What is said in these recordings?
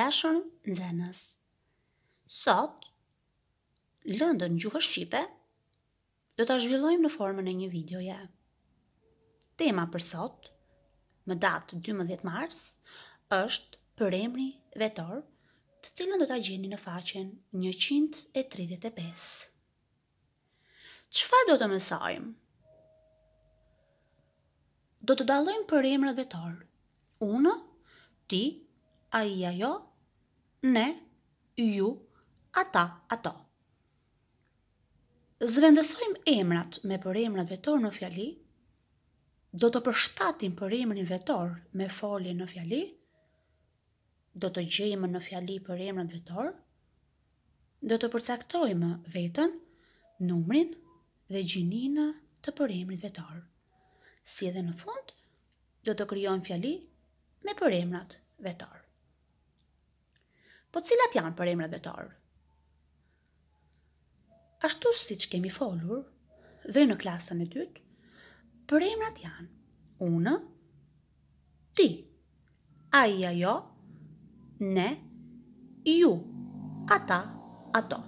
Dashur nxënës. Sot lëndën gjuhë shqipe do ta zhvillojmë në formën e një videoje. Tema për sot, Më datë 12 mars, është për emri vetor, të cilën do ta gjeni në faqen 135. Çfarë do të mësojmë? Do të dallojmë për emrët vetor. Unë, ti, a i ajo, ne, ju, ata, ato. Zvendësojmë emrat me për emrat vetor në fjali, do të përshtatim për emrin vetor me foli në fjali, do të gjejmë në fjali për emrat vetor, do të përcaktojmë vetën, numrin dhe gjinina të përemrit vetor. Si edhe në fund, do të kryon fjali me përemrat vetor po cilat janë për emrat vetar? Ashtu si që kemi folur, dhe në klasën e dytë, për emrat janë unë, ti, a i jo, ne, ju, ata, ato.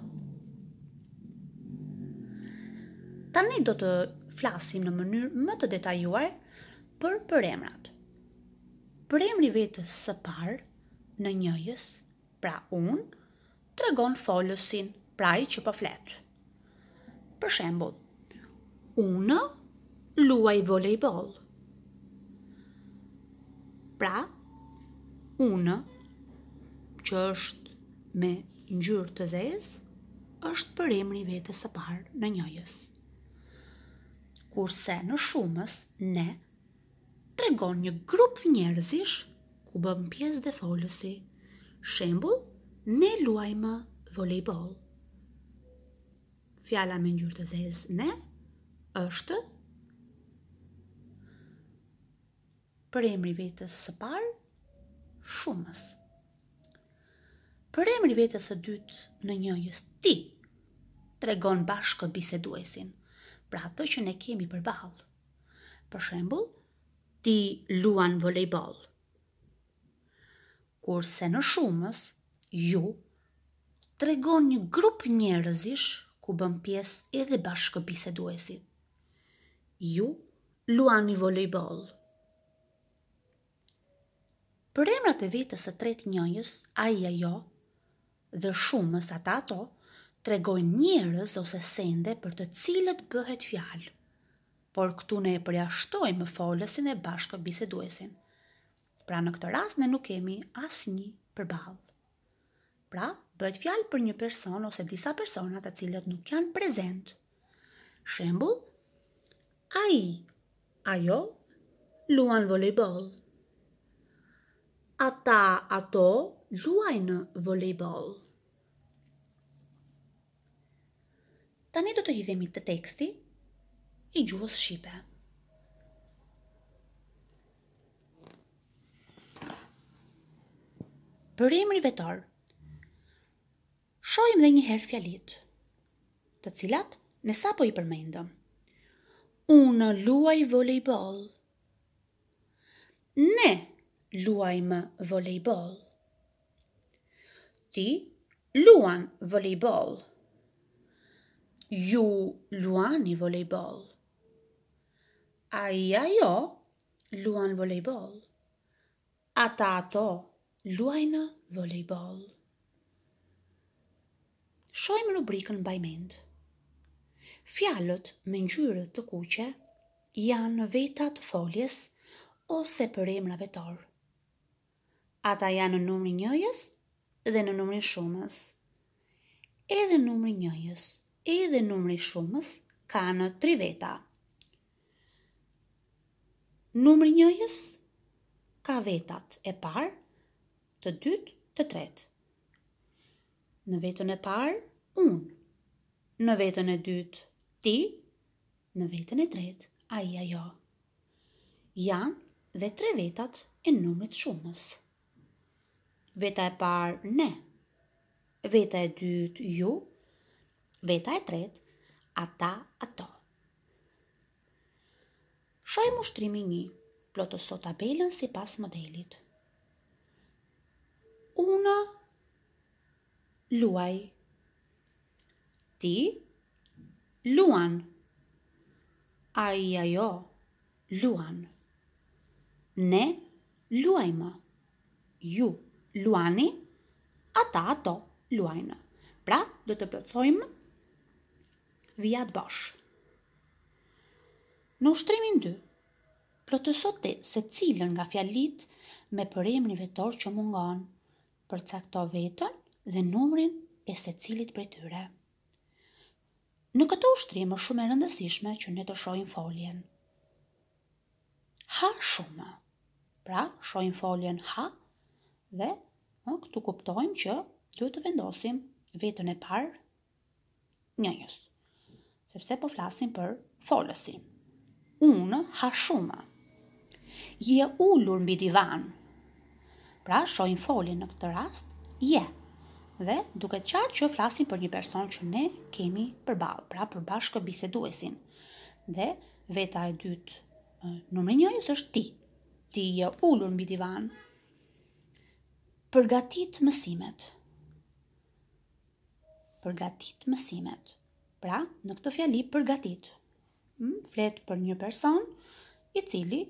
Tani do të flasim në mënyrë më të detajuar për për emrat. Për emri vetës së parë në njëjës, pra unë, tregon folësin, pra i që po Për shembul, unë luaj volejbol. Pra, unë, që është me njërë të zezë, është për emri vetës e parë në njëjës. Kurse në shumës, ne, tregon një grup njerëzish ku bëm pjesë dhe folësi, Shembul, ne luajmë volejbol. Fjala me njërë të zezë ne është për emri vetës së parë, shumës. Për emri vetës së dytë në njëjës ti, të regon bashkë biseduesin, pra të që ne kemi balë. Për shembul, ti luan volejbolë kurse në shumës, ju të regon një grup njerëzish ku bën pjes edhe bashkë biseduesit. Ju luan një volejbol. Për emrat e vitës e tret njëjës, aja jo, dhe shumës ata ato, të regoj ose sende për të cilët bëhet fjalë, por këtu ne e përja shtoj folësin e bashkë biseduesin. Pra në këtë rast ne nuk kemi asnjë përball. Pra, bëhet fjalë për një person ose disa persona të cilët nuk janë prezent. Shembull, ai, ajo luan voleybol. Ata, ato luajnë voleybol. Tani do të hidhemi të teksti i gjuhës shqipe. për emri vetor. Shojmë dhe një herë fjalit, të cilat në sapo i përmendëm. Unë luaj volejbol. Ne luajmë volejbol. Ti luan volejbol. Ju luani volejbol. Aja jo luan volejbol. Ata ato luaj në volejbol. Shojmë rubrikën bajmend. Fjallët me ngjyrë të kuqe janë vetat të foljes ose për emra vetor. Ata janë në numri njëjës dhe në numri shumës. Edhe numri njëjës, edhe numri shumës kanë tri veta. Numri njëjës ka vetat e parë, të dytë, të tretë. Në vetën e parë, unë. Në vetën e dytë, ti. Në vetën e tretë, a i a jo. Janë dhe tre vetat e numrit shumës. Veta e parë, ne. Veta e dytë, ju. Veta e tretë, ata, ato. Shojmë ushtrimi një, plotësot tabelën si pas modelit una luaj. Ti luan. A i ajo luan. Ne luajmë. Ju luani, ata ato luajnë. Pra, do të përcojmë vijat bashkë. Në ushtrimin 2, plotësote se cilën nga fjalit me përemrin vetor që mungon për cakto vetën dhe numrin e se cilit për tyre. Në këto ushtrimë është shumë e rëndësishme që ne të shojnë foljen. Ha shumë, pra shojnë foljen ha dhe në, këtu kuptojmë që duhet të vendosim vetën e parë një njës. Sepse po flasim për folësi. Unë ha shumë. Je ullur mbi divan, pra shojnë foli në këtë rast, je, dhe duke qarë që flasin për një person që ne kemi përbalë, pra për biseduesin. Dhe veta e dytë, nëmri njojës është ti, ti je ullur në bidivan. Përgatit mësimet. Përgatit mësimet. Pra, në këtë fjali përgatit. Hm, Fletë për një person i cili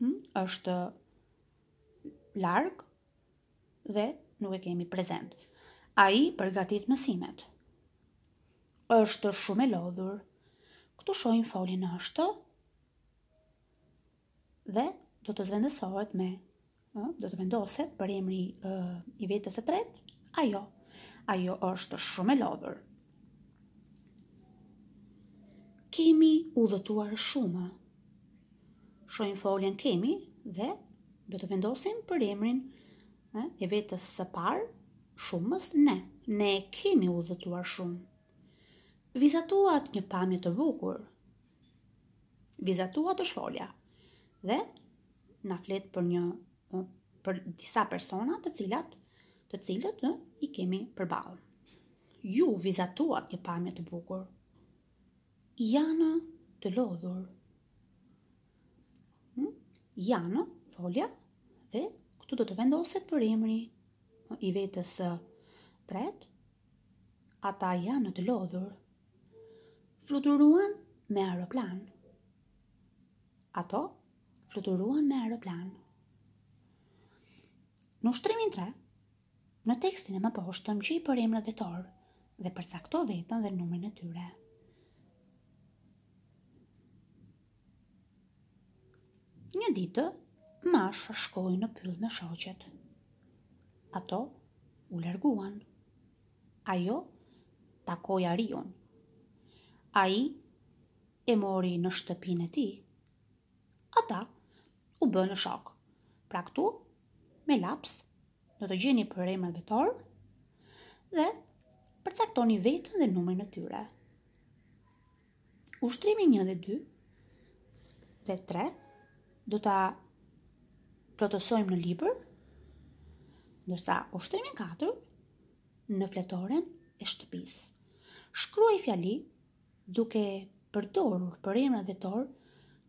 hm, është larg dhe nuk e kemi prezent. A i përgatit mësimet. është shumë e lodhur. Këtu shojnë folin është dhe do të zvendësohet me do të vendoset për emri i vetës e tret. A jo, a jo është shumë e lodhur. Kemi u dhëtuar shumë. Shojnë folin kemi dhe do të vendosim për emrin e, e vetës së parë shumës ne. Ne kemi udhëtuar shumë. Vizatuat një pamje të bukur. Vizatuat është folja. Dhe na flet për një për disa persona të cilat të cilët ë i kemi përballë. Ju vizatuat një pamje të bukur. Janë të lodhur. Hm? Janë folja dhe këtu do të vendoset për emri i vetës së tret, ata janë të lodhur, fluturuan me aeroplan. Ato fluturuan me aeroplan. Në shtrimin 3, në tekstin e më poshtë, më gjej për emrat vetor dhe përcakto vetën dhe numrin e tyre. Një ditë, Masha shkoj në pyll me shoqet. Ato u lërguan. Ajo takoja rion. A i e mori në shtëpin e ti. Ata u bë në shok. Pra këtu, me laps, do të gjeni për e me dhe përcaktoni vetën dhe numërin e tyre. Ushtrimi 1 dhe 2 dhe 3 do ta plotësojmë në libër, ndërsa ushtrimi 4 në katër, në fletoren e shtëpis. Shkruaj fjali duke përdorur për emra dhe torë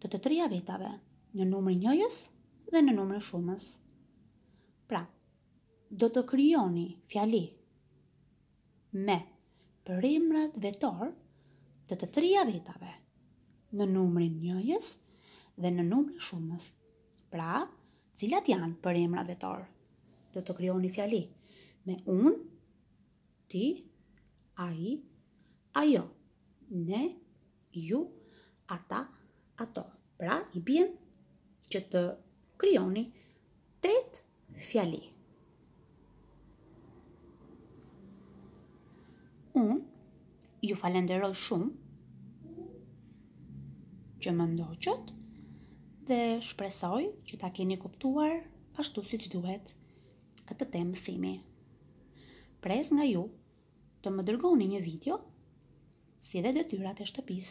të të trija vetave, në numër njëjës dhe në numër shumës. Pra, do të kryoni fjali me për emrat vetor të të trija vetave, në numërin njëjës dhe në numërin shumës. Pra, cilat janë për emra vetor. Do të kryo një fjali me unë, ti, a i, a jo, ne, ju, ata, ato. Pra, i bjen që të kryoni tret fjali. Unë ju falenderoj shumë që më ndoqët, dhe shpresoj që ta keni kuptuar ashtu si që duhet këtë temë mësimi. Pres nga ju të më dërgoni një video si dhe tyrat e shtëpis.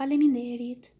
Faleminderit!